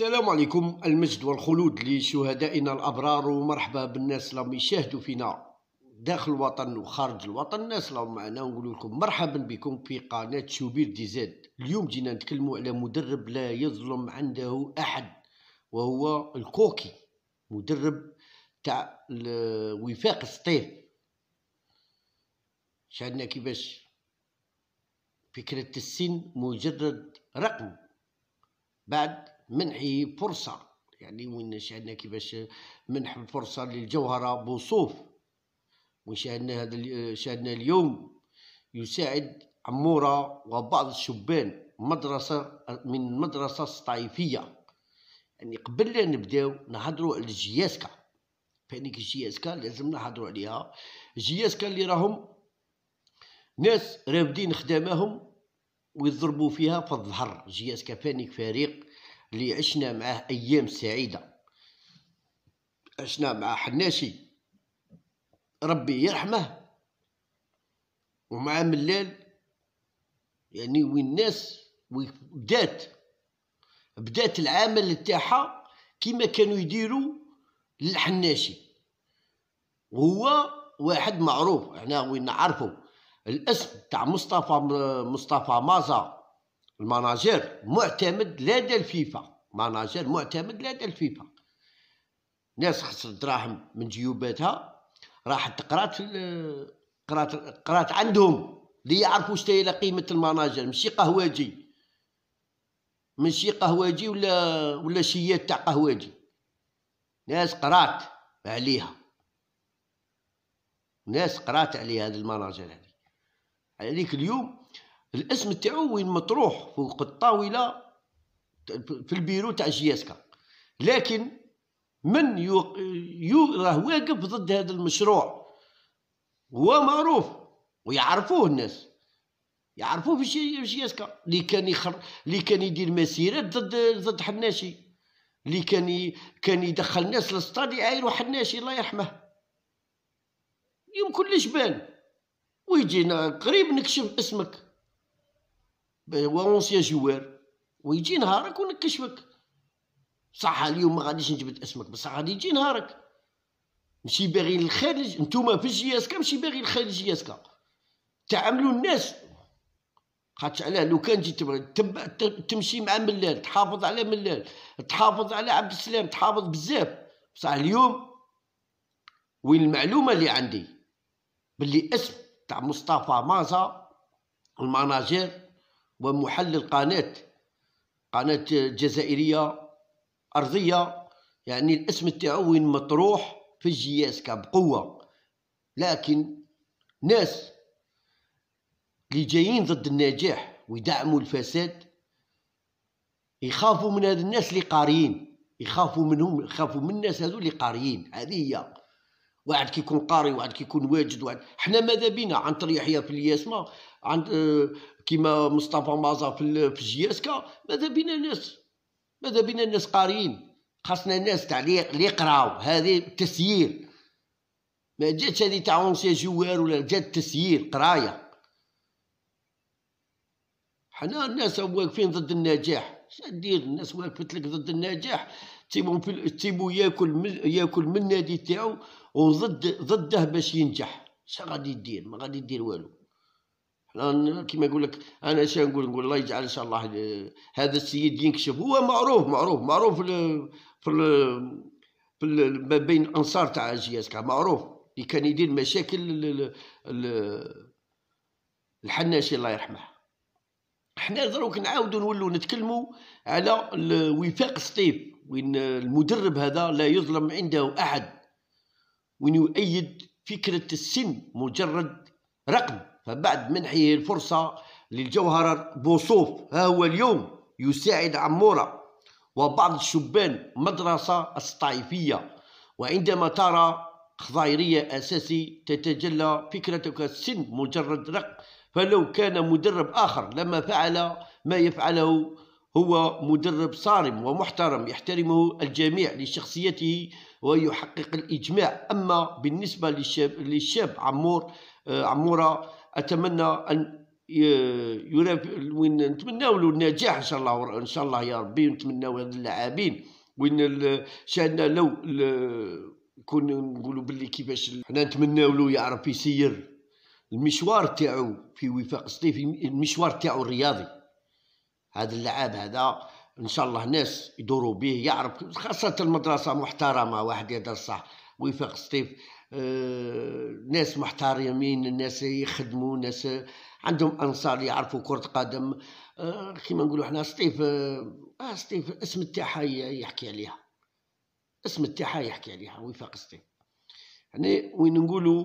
السلام عليكم المجد والخلود لشهدائنا الابرار ومرحبا بالناس اللي يشاهدوا فينا داخل الوطن وخارج الوطن الناس راهم معنا نقول لكم مرحبا بكم في قناه شوبير دي زاد اليوم جينا نتكلموا على مدرب لا يظلم عنده احد وهو الكوكي مدرب تاع وفاق سطيف شاهدنا كيفاش فكره السن مجرد رقم بعد منحه فرصة يعني وين شاهدنا كيفاش منح الفرصة للجوهرة بوصوف وشاهدنا هذا شاهدنا اليوم يساعد عمورة وبعض الشبان مدرسة من مدرسة الصطايفية يعني قبل لا نبداو نهضرو على الجياسكا فانيك الجياسكا لازم نهضرو عليها الجياسكا اللي راهم ناس رافدين خدامهم ويضربوا فيها في الظهر جياسكا فانيك فريق اللي عشنا معاه ايام سعيده عشنا مع حناشي ربي يرحمه ومع ملال يعني وين الناس بدات بدات العمل تاعها كيما كانوا يديروا للحناشي هو واحد معروف احنا وين نعرفه الاسم تاع مصطفى مصطفى مازا المناجر معتمد لدى الفيفا مناجر معتمد لدى الفيفا ناس حصلت دراهم من جيوباتها راحت قرات قرات قرات عندهم ليعرفوا شتا هي قيمه المناجر ماشي قهواجي ماشي قهواجي ولا ولا شيات تاع قهواجي ناس قرات عليها ناس قرات عليها هذه المناجر هذه عليك اليوم الاسم تاعو وين مطروح فوق الطاوله في البيرو تاع جياسكا لكن من يوق... يو... راه واقف ضد هذا المشروع هو معروف ويعرفوه الناس يعرفوه في جياسكا اللي كان يخر... اللي كان يدير مسيرات ضد ضد حناشي اللي كان ي... كان يدخل الناس للسطاد يعايروا آه، حناشي الله يرحمه يوم كلش بان ويجينا قريب نكشف اسمك اونسيان جوار ويجي نهارك ونكشفك صح اليوم ما غاديش نجبد اسمك بصح غادي يجي نهارك ماشي باغي الخارج نتوما في الجياسكا ماشي باغي الخارج جياسكا تعاملوا الناس خاطش علاه لو كان جيت تبع تمشي مع ملال تحافظ على ملال تحافظ على عبد السلام تحافظ بزاف بصح اليوم وين المعلومه اللي عندي باللي اسم تاع مصطفى مازا المناجير ومحلل قناة قناة جزائرية أرضية يعني الاسم تاعو وين مطروح في الجياسكا بقوة لكن ناس اللي جايين ضد النجاح ويدعموا الفساد يخافوا من هاد الناس اللي قاريين يخافوا منهم يخافوا من الناس هذو اللي قاريين هذه هي واحد كيكون قاري واحد كيكون واجد واحد حنا ماذا بينا عند يحيى في الياسمه عند آه، كيما مصطفى مازا في في جياسكا ماذا بينا ناس ماذا بينا ناس قاريين خاصنا ناس تاع اللي يقراو هذه تسيير ما جاتش هذه تاع اونسيا جوار ولا جات تسيير قرايه حنا الناس واقفين ضد النجاح شدير الناس واقفت لك ضد النجاح تيبو تيبو ياكل من ياكل من النادي تاعو وضد ضده باش ينجح اش غادي يدير ما غادي يدير والو حنا كيما نقول لك انا اش نقول نقول الله يجعل ان شاء الله هذا السيد ينكشف هو معروف معروف معروف في الـ في, الـ في الـ ما بين الانصار تاع جياسكا معروف اللي كان يدير مشاكل الحناشي الله يرحمه حنا دروك نعاودوا نولوا نتكلموا على وفاق ستيف وين المدرب هذا لا يظلم عنده احد وين يؤيد فكره السن مجرد رقم فبعد منحه الفرصه للجوهر بوصوف ها هو اليوم يساعد عموره وبعض الشبان مدرسه الصطايفيه وعندما ترى خضايرية أساسي تتجلى فكرتك السن مجرد رقم فلو كان مدرب آخر لما فعل ما يفعله هو مدرب صارم ومحترم يحترمه الجميع لشخصيته ويحقق الإجماع أما بالنسبة للشاب, للشاب عمور آه، عمورة أتمنى أن نتمناو له النجاح ان شاء الله ان شاء الله يا ربي ونتمناو هاد اللاعبين وين شان لو كون نقولوا باللي كيفاش حنا نتمناو له يعرف يسير المشوار تاعو في وفاق سطيفي المشوار تاعو الرياضي هذا اللعاب هذا ان شاء الله ناس يدوروا به يعرف خاصه المدرسه محترمه واحد يدير صح وفاق سطيف آه، ناس محترمين ناس يخدموا ناس عندهم انصار يعرفوا كره قدم آه، كيما نقولوا حنا سطيف اه سطيف اسم تاعها يحكي عليها اسم تاعها يحكي عليها وفاق سطيف يعني وين نقولوا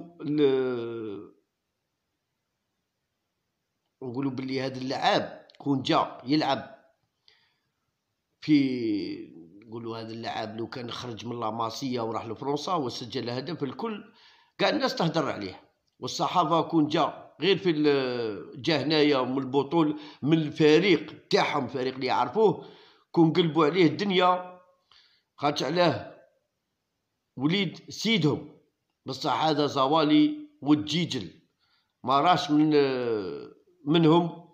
نقولوا باللي هذا اللعاب كون جا يلعب في نقولوا هذا اللعاب لو كان خرج من لاماسيا وراح لفرنسا وسجل هدف الكل كاع الناس تهدر عليه والصحافه كون جا غير في جا هنايا من البطول من الفريق تاعهم فريق اللي يعرفوه كون قلبوا عليه الدنيا خاطش علاه وليد سيدهم بصح هذا زوالي وتجيجل ما راش من منهم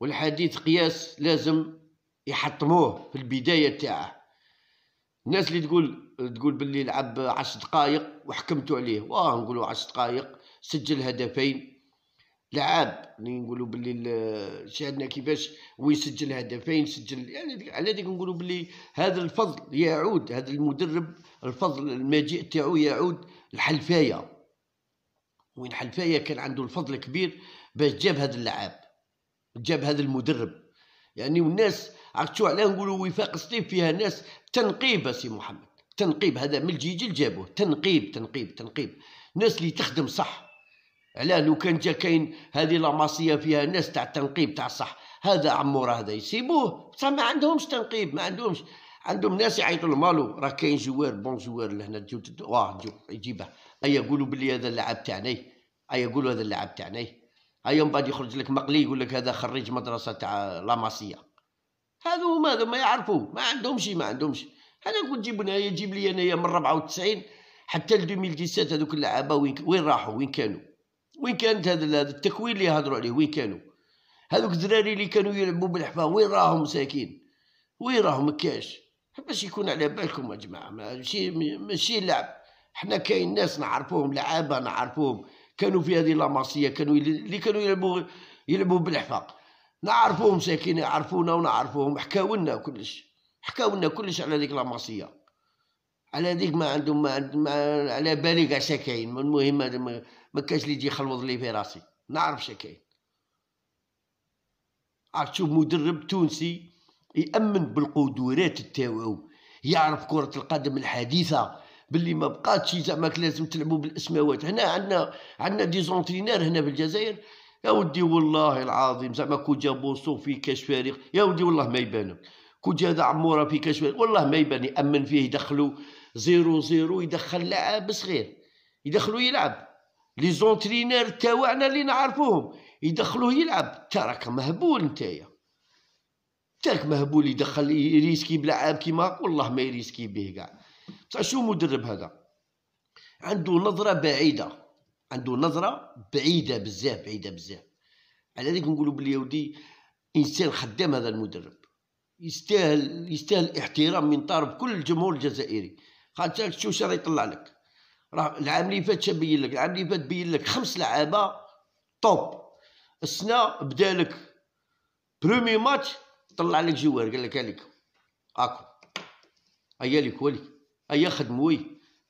والحديث قياس لازم يحطموه في البدايه تاعه الناس اللي تقول تقول باللي لعب عشر دقائق وحكمتوا عليه واه نقولوا عشر دقائق سجل هدفين لعاب اللي يعني نقولوا باللي شاهدنا كيفاش ويسجل هدفين سجل يعني على ذيك نقولوا باللي هذا الفضل يعود هذا المدرب الفضل المجيء تاعو يعود الحلفايه وين حلفايه كان عنده الفضل كبير باش جاب هذا اللعاب جاب هذا المدرب يعني والناس عرفت شو علاه نقولوا وفاق سطيف فيها ناس تنقيب سي محمد تنقيب هذا من الجيجل جابوه تنقيب تنقيب تنقيب ناس اللي تخدم صح علاه لو كان جا كاين هذه لاماسيه فيها ناس تاع التنقيب تاع الصح هذا راه هذا يسيبوه بصح ما عندهمش تنقيب ما عندهمش عندهم ناس يعيطوا مالو راه كاين جوار بون جوار لهنا تجيو واه يجيبه اي يقولوا بلي هذا اللاعب تاعنا اي يقولوا هذا اللاعب تاعنا هيا من بعد يخرج لك مقلي يقول لك هذا خريج مدرسه تاع لاماسيه هذو هما هذو ما يعرفوا ما عندهمش ما عندهمش هذا كون تجيب هنايا جيب لي انايا من 94 حتى ل 2017 هذوك اللعابه وين وين راحوا وين كانوا وين كانت هذا التكوين اللي يهضروا عليه وين كانوا هذوك الدراري اللي كانوا يلعبوا بالحفاه وين راهم مساكين وين راهم كاش باش يكون على بالكم يا جماعه ماشي ماشي لعب حنا كاين ناس نعرفوهم لعابه نعرفوهم كانوا في هذه لاماسيه كانوا اللي كانوا يلعبوا يلعبوا بالحفاق نعرفوهم ساكنين يعرفونا ونعرفوهم حكاو لنا كلش حكاو لنا كلش على هذيك لاماسيه على هذيك ما عندهم ما, عند ما على بالي كاع شكاين المهم ما كانش اللي يجي يخلوض لي في راسي نعرف شكاين عرفت تشوف مدرب تونسي يأمن بالقدرات تاوعو يعرف كرة القدم الحديثة باللي ما بقاتش زعماك لازم تلعبوا بالاسماوات هنا عندنا عندنا دي زونترينير هنا في الجزائر يا ودي والله العظيم زعما كو جا صوفي في كاش فارق يا ودي والله ما يبانك كو جا هذا عموره في كاش فارق والله ما يبان يامن فيه يدخلو زيرو زيرو يدخل لاعب صغير يدخلو يلعب لي زونترينير تاوعنا اللي نعرفوهم يدخلوه يلعب تراك مهبول نتايا تاك مهبول يدخل يريسكي بلعاب كيما والله ما يريسكي به كاع بصح شو مدرب هذا عنده نظره بعيده عنده نظره بعيده بزاف بعيده بزاف على ذلك نقولوا بلي ودي انسان خدام هذا المدرب يستاهل يستاهل احترام من طرف كل الجمهور الجزائري خاطر شو راه يطلع لك راه العام اللي فات شبين لك العام اللي فات بين لك خمس لعابه توب السنه بدا لك برومي ماتش طلع لك جوار قال لك هاليك هاكم هيا لك وليك أيا خدموا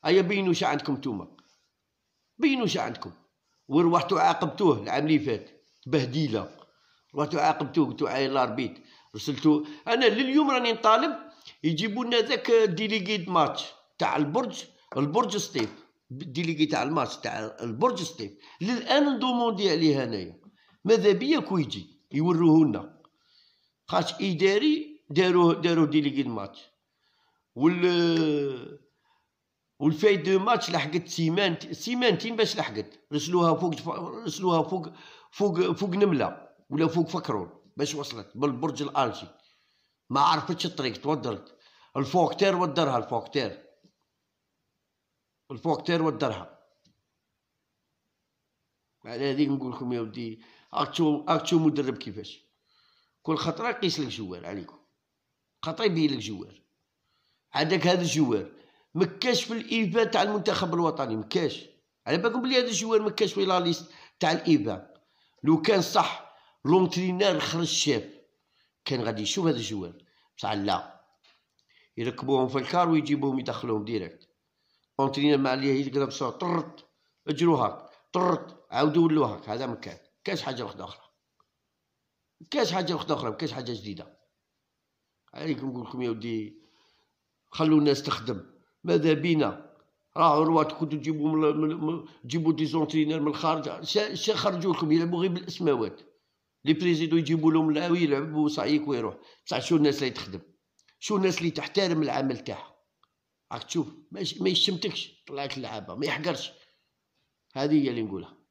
أيا بينوا شا عندكم توما بينوا شا عندكم وروحتو عاقبتوه العام اللي فات تبهديله روحتو عاقبتوه قلتو عاي لاربيت رسلتو انا لليوم راني نطالب يجيبوا لنا ذاك ديليغيت ماتش تاع البرج البرج ستيف ديليغي تاع الماتش تاع البرج ستيف للان ندوموندي عليه انايا ماذا بيا كو يجي يوروه لنا خاطش اداري داروه داروه ديليغي ماتش وال دو ماتش لحقت سيمان سيمانتين باش لحقت رسلوها فوق رسلوها فوق فوق فوق نملة ولا فوق فكرون باش وصلت بالبرج الألجي ما عرفتش الطريق تودرت الفوكتير ودرها الفوكتير الفوكتير ودرها على هذيك نقول لكم يا ودي اكتو اكتو مدرب كيفاش كل خطره قيس لك جوار عليكم خطره يبين لك جوار عندك هذا الجوار مكاش في الايفا تاع المنتخب الوطني مكاش على بالكم بلي هذا الجوار مكاش في لا ليست تاع الايفا لو كان صح لوم خرج شاف كان غادي يشوف هذا الجوار بصح لا يركبوهم في الكار ويجيبوهم يدخلوهم ديريكت اونترينير مع اللي يقلب صوت طرط اجرو هاك طرط عاودوا ولوا هاك هذا مكان كاش حاجه وحده اخرى كاش حاجه وحده اخرى كاش حاجه جديده عليكم نقول لكم يا ودي خلوا الناس تخدم ماذا بينا راهو رواد كنتو تجيبو من تجيبو دي زونترينير من الخارج خرجو لكم الى غير بالاسماوات لي بريزيدو يجيبو لهم العاوي يلعبو صعيك ويروح بصح شو الناس اللي تخدم شو الناس اللي تحترم العمل تاعها راك تشوف ما يشمتكش طلعت اللعابه ما يحقرش هذه هي اللي نقولها